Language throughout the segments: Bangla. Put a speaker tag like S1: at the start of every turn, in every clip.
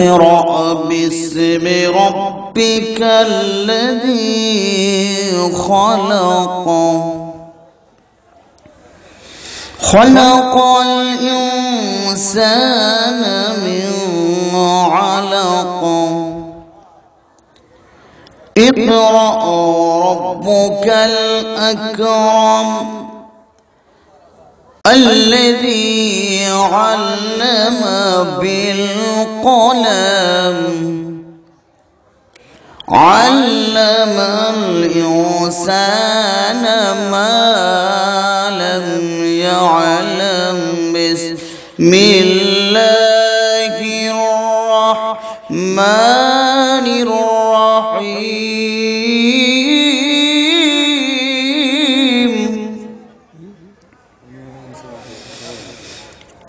S1: اقرأ باسم ربك الذي خلق خلق الإنسان من علق اقرأ ربك الأكرم الذي علم بالقلم علم الإنسان ما لم يعلم بسم الله الرحمن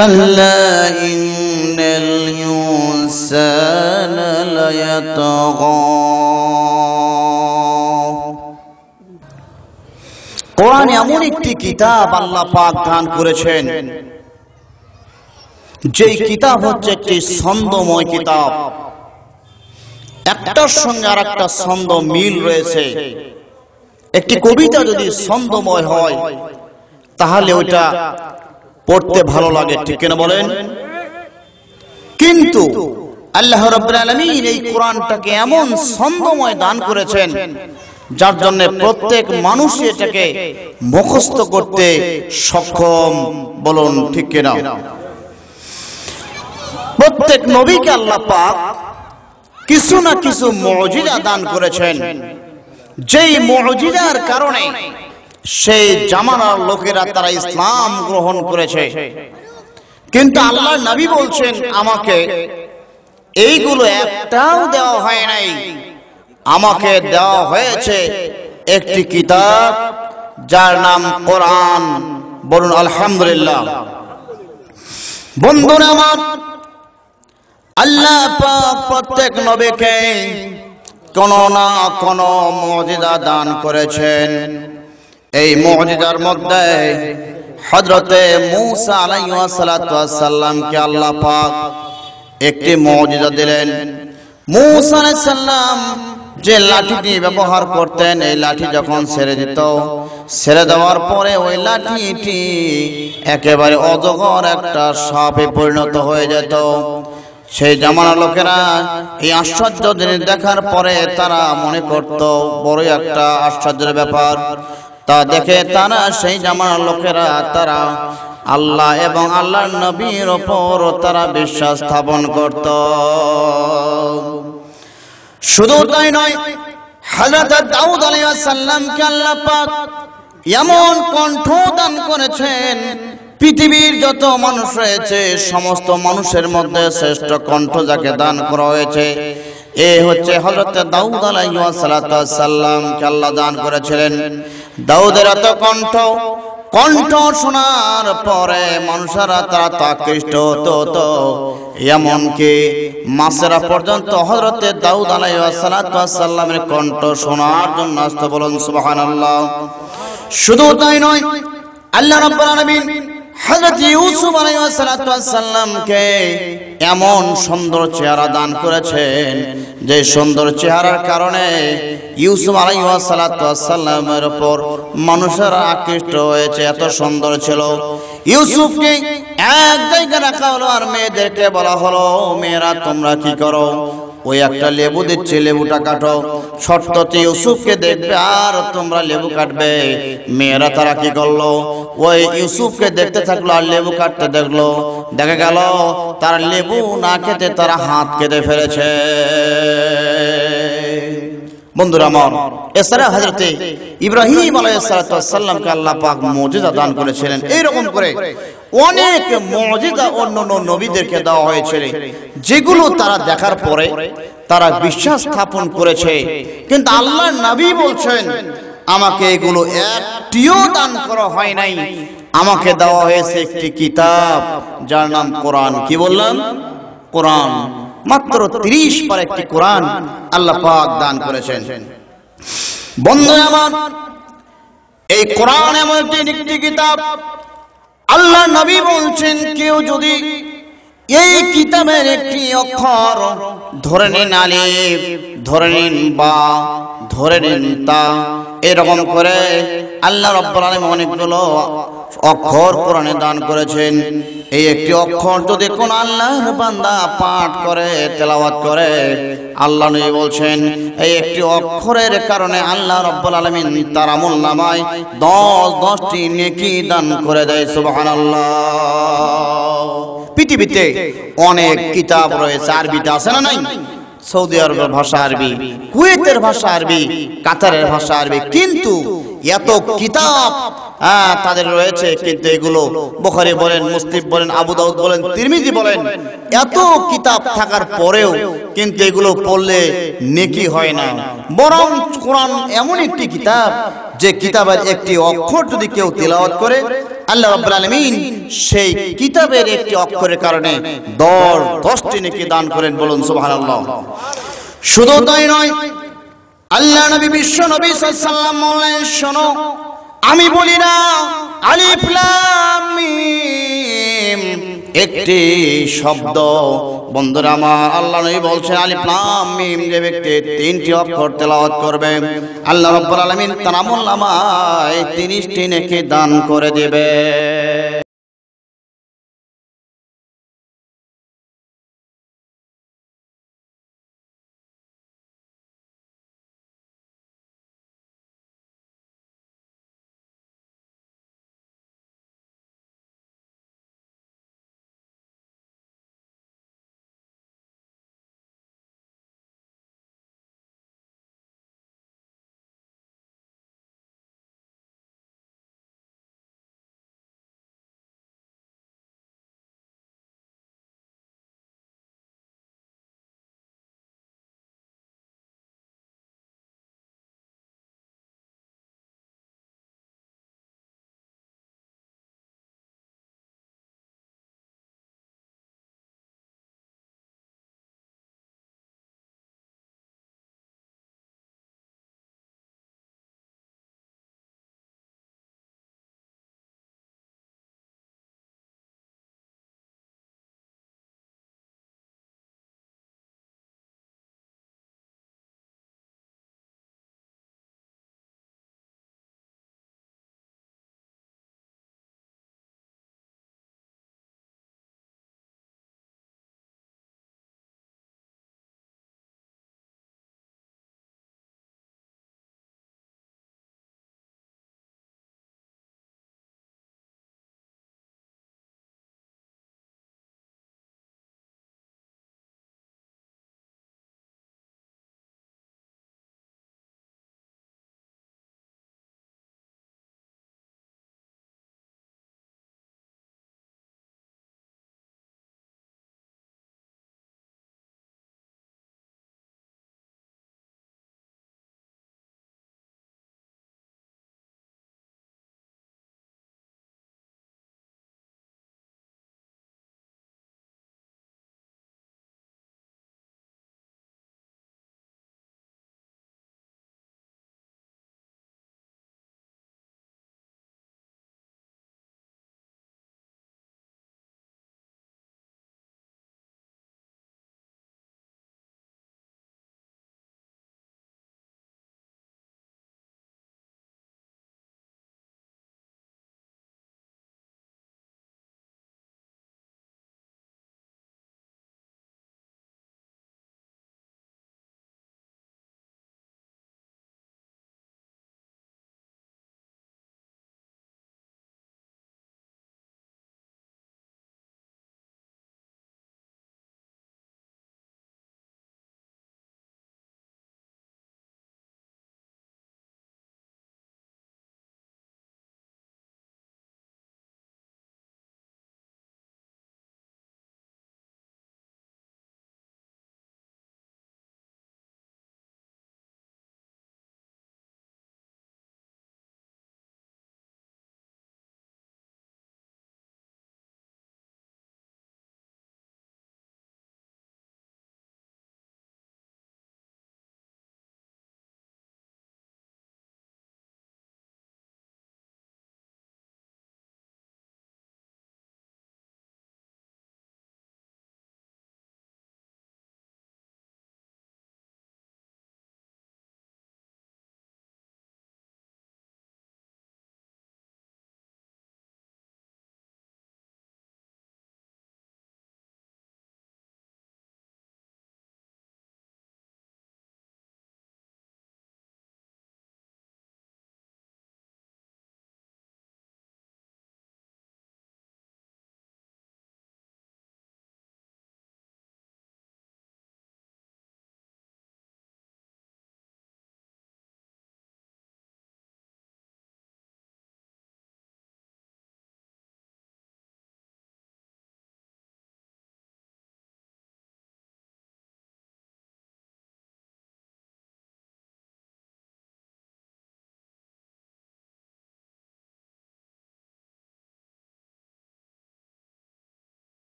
S1: كلا إن الإنسان ليطغى কোরআন এমন একটি
S2: কিতাব আল্লাহ পাক দান করেছেন যেই কিতাব হচ্ছে একটি ছন্দময় কিতাব একটার সঙ্গে আর একটা ছন্দ মিল রয়েছে একটি কবিতা যদি ছন্দময় হয় তাহলে ওইটা পড়তে ভালো লাগে ঠিক কিনা বলেন কিন্তু আল্লাহ রবীন্দ্র এই কোরআনটাকে এমন ছন্দময় দান করেছেন যার জন্য প্রত্যেক মানুষ এটাকে মুখস্থ করতে সক্ষম বলুন ঠিক কিনা প্রত্যেক নবীকে আল্লাহ পাক কিছু না কিছু মজিদা দান করেছেন যেই মজিদার কারণে সেই জামানার লোকেরা তারা ইসলাম গ্রহণ করেছে কিন্তু আল্লাহ নবী বলছেন আমাকে এইগুলো একটাও দেওয়া হয় নাই আমাকে দেওয়া হয়েছে একটি কিতাব যার নাম কোরআন বলুন আলহামদুলিল্লাহ বন্ধুরা আমার আল্লাহ প্রত্যেক নবীকে কোন না কোন মর্যাদা দান করেছেন এই মজিদার মধ্যে হজরতে মৌসা আলাইসাল্লামকে আল্লাহ পাক একটি মজিদা দিলেন মৌসা যে লাঠিটি ব্যবহার করতেন এই লাঠি যখন ছেড়ে দিত ছেড়ে দেওয়ার পরে ওই লাঠিটি একেবারে অজগর একটা সাপে পরিণত হয়ে যেত সেই জামানা লোকেরা এই আশ্চর্য দিনে দেখার পরে তারা মনে করত বড় একটা আশ্চর্যের ব্যাপার তা দেখে তারা সেই জামার লোকেরা তারা আল্লাহ এবং আল্লাহ নবীর ওপর তারা বিশ্বাস স্থাপন করত শুধু তাই নয় হজরত দাউদ আলাইসাল্লামকে আল্লাহ পাক এমন কণ্ঠ দান করেছেন পৃথিবীর যত মানুষ রয়েছে সমস্ত মানুষের মধ্যে শ্রেষ্ঠ কণ্ঠ যাকে দান করা হয়েছে এ হচ্ছে হজরত দাউদ আলাইসাল্লামকে আল্লাহ দান করেছিলেন দাউদের এত কণ্ঠ কণ্ঠ শোনার পরে মানুষেরা তারা তো আকৃষ্ট হতো তো এমনকি মাসেরা পর্যন্ত হজরতে দাউদ আলাই আলাইসাল্লামের কণ্ঠ শোনার জন্য আসতে বলুন সুবাহ শুধু তাই নয় আল্লাহ রব্বুল আলামিন হযরত ইউসুফ আলাইহিসসালামকে এমন সুন্দর চেহারা দান করেছেন যে সুন্দর চেহারার কারণে ইউসুফ আলাইহিসসালামের উপর মানুষের আকৃষ্ট হয়েছে এত সুন্দর ছিল ইউসুফকে এক জায়গায় রাখা হলো আর মেয়েদেরকে বলা হলো মেয়েরা তোমরা কি করো ওই একটা লেবু দিচ্ছে লেবুটা কাটো শর্ত ইউসুফকে দেখবে আর তোমরা লেবু কাটবে মেয়েরা তারা কি করলো ওই ইউসুফকে দেখতে থাকলো আর লেবু কাটতে দেখলো দেখা গেল তার লেবু না খেতে তারা হাত কেটে ফেলেছে দান করেছিলেন করে অনেক অন্য নবীদেরকে দেওয়া যেগুলো তারা দেখার পরে তারা বিশ্বাস স্থাপন করেছে কিন্তু আল্লাহ নবী বলছেন আমাকে এগুলো একটিও দান করা হয় নাই আমাকে দেওয়া হয়েছে একটি কিতাব যার নাম কোরআন কি বললাম কোরআন মাত্র তিরিশ পর একটি কোরআন আল্লাহ পাক দান করেছেন বন্ধু আমার এই কোরআন এমন একটি কিতাব আল্লাহ নবী বলছেন কেউ যদি এই কিতাবের একটি অক্ষর ধরে নিন আলিফ ধরে নিন বা ধরে নিন তা এরকম করে আল্লাহ রব্বুল আলামিন অনেকগুলো অক্ষর কোরআনে দান করেছেন এই একটি অক্ষর যদি কোন আল্লাহর বান্দা পাঠ করে তেলাওয়াত করে আল্লাহ নবী বলছেন এই একটি অক্ষরের কারণে আল্লাহ রব্বুল আলামিন তার আমল নামায় দশ দশটি নেকি দান করে দেয় সুবহানাল্লাহ পৃথিবীতে অনেক কিতাব রয়েছে আরবিতে আছে না নাই সৌদি আরবের ভাষা আরবি কুয়েতের ভাষা আরবি কাতারের ভাষা আরবি কিন্তু এত কিতাব হ্যাঁ তাদের রয়েছে কিন্তু এগুলো বোখারি বলেন মুসলিম বলেন আবু দাউদ বলেন তিরমিজি বলেন এত কিতাব থাকার পরেও কিন্তু এগুলো পড়লে নেকি হয় না বরং কোরআন এমন একটি কিতাব যে কিতাবের একটি অক্ষর যদি কেউ তিলাওয়াত করে আল্লাহ রাব্বুল আলামিন সেই কিতাবের একটি অক্ষরের কারণে দশ দশটি নেকি দান করেন বলুন সুবহানাল্লাহ শুধু তাই নয়
S1: আল্লাহ নবী বিশ্ব নবী সাল্লাল্লাহু আলাইহি ওয়াসাল্লাম বলেন শোনো আমি বলি না আলিফলামিম
S2: একটি শব্দ বন্ধুরা আমার আল্লাহ নবী বলছেন আলিফলামিম যে ব্যক্তি তিনটি অক্ষর তেলাওয়াত করবে আল্লাহ রাব্বুল আলামিন তার আমল নামায় 30টি নেকি দান করে দেবে